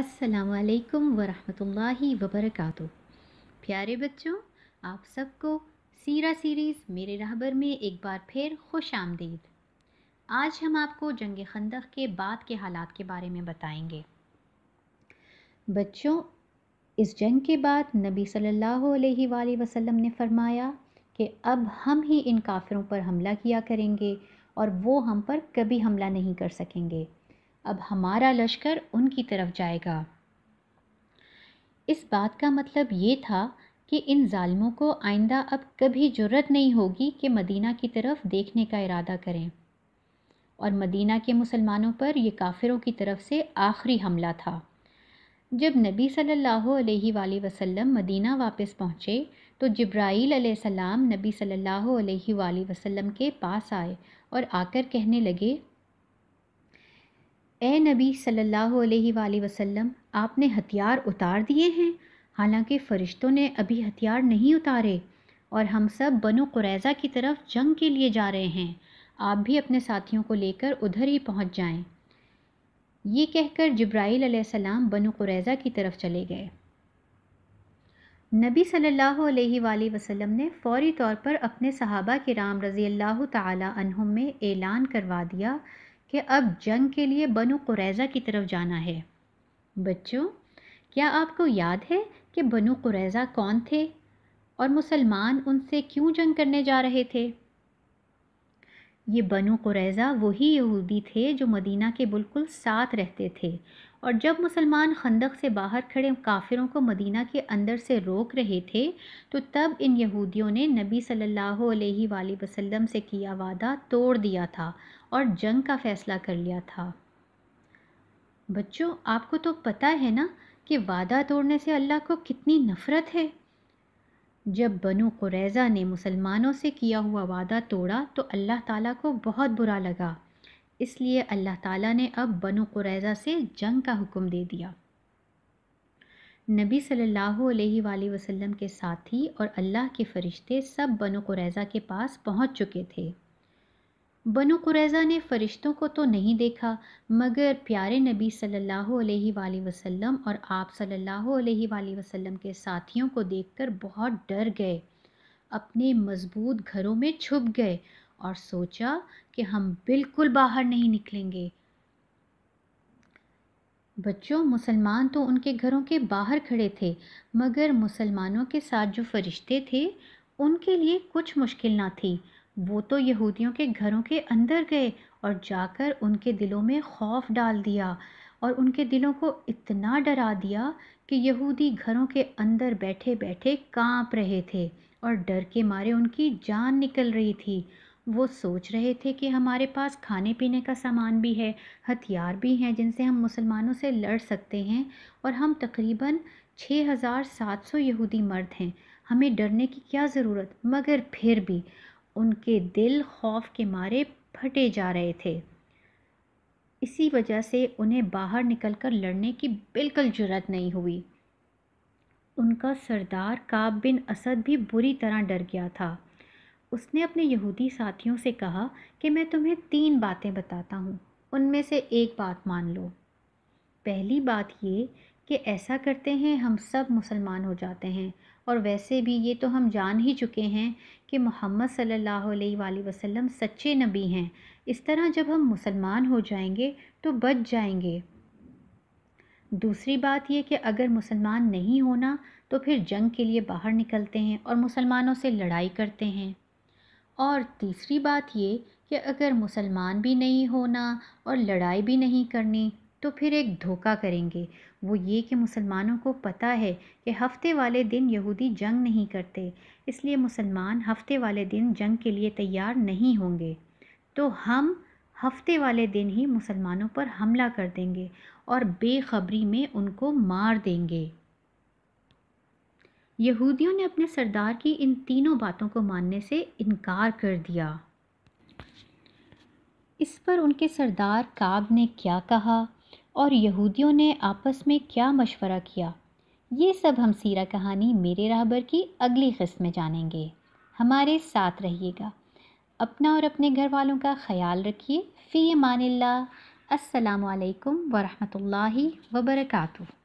असलकम वरहमतुल्लाहि वबरक प्यारे बच्चों आप सबको सीरा सीरीज़ मेरे रहबर में एक बार फिर खुश आमदीद आज हम आपको जंग खंदक के बाद के हालात के बारे में बताएंगे बच्चों इस जंग के बाद नबी सल्लल्लाहु अलैहि वसल्लम ने फरमाया कि अब हम ही इन काफ़िरों पर हमला किया करेंगे और वो हम पर कभी हमला नहीं कर सकेंगे अब हमारा लश्कर उनकी तरफ जाएगा इस बात का मतलब ये था कि इन ालमों को आइंदा अब कभी जरूरत नहीं होगी कि मदीना की तरफ देखने का इरादा करें और मदीना के मुसलमानों पर यह काफिरों की तरफ से आखिरी हमला था जब नबी सल्लल्लाहु अलैहि वसल्लम मदीना वापस पहुँचे तो जब्राईल सलाम नबी सल्लल्लाहु अलैहि वसल्लम के पास आए और आकर कहने लगे ए नबी सल्लल्लाहु अलैहि वसल्लम आपने हथियार उतार दिए हैं हालांकि फ़रिश्तों ने अभी हथियार नहीं उतारे और हम सब बनो कुरैज़ा की तरफ जंग के लिए जा रहे हैं आप भी अपने साथियों को लेकर उधर ही पहुंच जाएं। ये कहकर जब्राईल अलैहिस्सलाम बनो कुरैज़ा की तरफ चले गए नबी सल्लल्लाहु अलैहि वसल्लम ने फौरी तौर पर अपने सहाबा के राम रज़ी अल्लाह तुम में ऐलान करवा दिया कि अब जंग के लिए बनु कुरैज़ा की तरफ जाना है बच्चों क्या आपको याद है कि बनु कुरैज़ा कौन थे और मुसलमान उनसे क्यों जंग करने जा रहे थे ये बनु कुरैज़ा वही यहूदी थे जो मदीना के बिल्कुल साथ रहते थे और जब मुसलमान खंदक से बाहर खड़े काफिरों को मदीना के अंदर से रोक रहे थे तो तब इन यहूदियों ने नबी सल्लल्लाहु अलैहि वसल्लम से किया वादा तोड़ दिया था और जंग का फ़ैसला कर लिया था बच्चों आपको तो पता है ना कि वादा तोड़ने से अल्लाह को कितनी नफ़रत है जब बनु कुरैज़ा ने मुसलमानों से किया हुआ वादा तोड़ा तो अल्लाह ताला को बहुत बुरा लगा इसलिए अल्लाह ताला ने अब बनु कुरैज़ा से जंग का हुक्म दे दिया नबी सल्लल्लाहु अलैहि वसल्लम के साथी और अल्लाह के फ़रिश्ते सब बनु कुरैज़ा के पास पहुंच चुके थे बनु कुरैज़ा ने फ़रिश्तों को तो नहीं देखा मगर प्यारे नबी सल्लल्लाहु अलैहि वसल्लम और आप सल्लल्लाहु अलैहि वसल्लम के साथियों को देखकर बहुत डर गए अपने मजबूत घरों में छुप गए और सोचा कि हम बिल्कुल बाहर नहीं निकलेंगे बच्चों मुसलमान तो उनके घरों के बाहर खड़े थे मगर मुसलमानों के साथ जो फरिश्ते थे उनके लिए कुछ मुश्किल ना थी वो तो यहूदियों के घरों के अंदर गए और जाकर उनके दिलों में खौफ डाल दिया और उनके दिलों को इतना डरा दिया कि यहूदी घरों के अंदर बैठे बैठे कांप रहे थे और डर के मारे उनकी जान निकल रही थी वो सोच रहे थे कि हमारे पास खाने पीने का सामान भी है हथियार भी हैं जिनसे हम मुसलमानों से लड़ सकते हैं और हम तकरीबन 6700 यहूदी मर्द हैं हमें डरने की क्या ज़रूरत मगर फिर भी उनके दिल खौफ के मारे फटे जा रहे थे इसी वजह से उन्हें बाहर निकलकर लड़ने की बिल्कुल जरूरत नहीं हुई उनका सरदार काब बिन असद भी बुरी तरह डर गया था उसने अपने यहूदी साथियों से कहा कि मैं तुम्हें तीन बातें बताता हूँ उनमें से एक बात मान लो पहली बात ये कि ऐसा करते हैं हम सब मुसलमान हो जाते हैं और वैसे भी ये तो हम जान ही चुके हैं कि मोहम्मद सल्लल्लाहु अलैहि वसल्लम सच्चे नबी हैं इस तरह जब हम मुसलमान हो जाएंगे तो बच जाएंगे दूसरी बात यह कि अगर मुसलमान नहीं होना तो फिर जंग के लिए बाहर निकलते हैं और मुसलमानों से लड़ाई करते हैं और तीसरी बात ये कि अगर मुसलमान भी नहीं होना और लड़ाई भी नहीं करनी तो फिर एक धोखा करेंगे वो ये कि मुसलमानों को पता है कि हफ्ते वाले दिन यहूदी जंग नहीं करते इसलिए मुसलमान हफ्ते वाले दिन जंग के लिए तैयार नहीं होंगे तो हम हफ्ते वाले दिन ही मुसलमानों पर हमला कर देंगे और बेखबरी में उनको मार देंगे यहूदियों ने अपने सरदार की इन तीनों बातों को मानने से इनकार कर दिया इस पर उनके सरदार काब ने क्या कहा और यहूदियों ने आपस में क्या मशवरा किया ये सब हम सीरा कहानी मेरे राहबर की अगली किस्त में जानेंगे हमारे साथ रहिएगा अपना और अपने घर वालों का ख्याल रखिए फ़ी मानिल्ला असलकम वरहमल वबरकू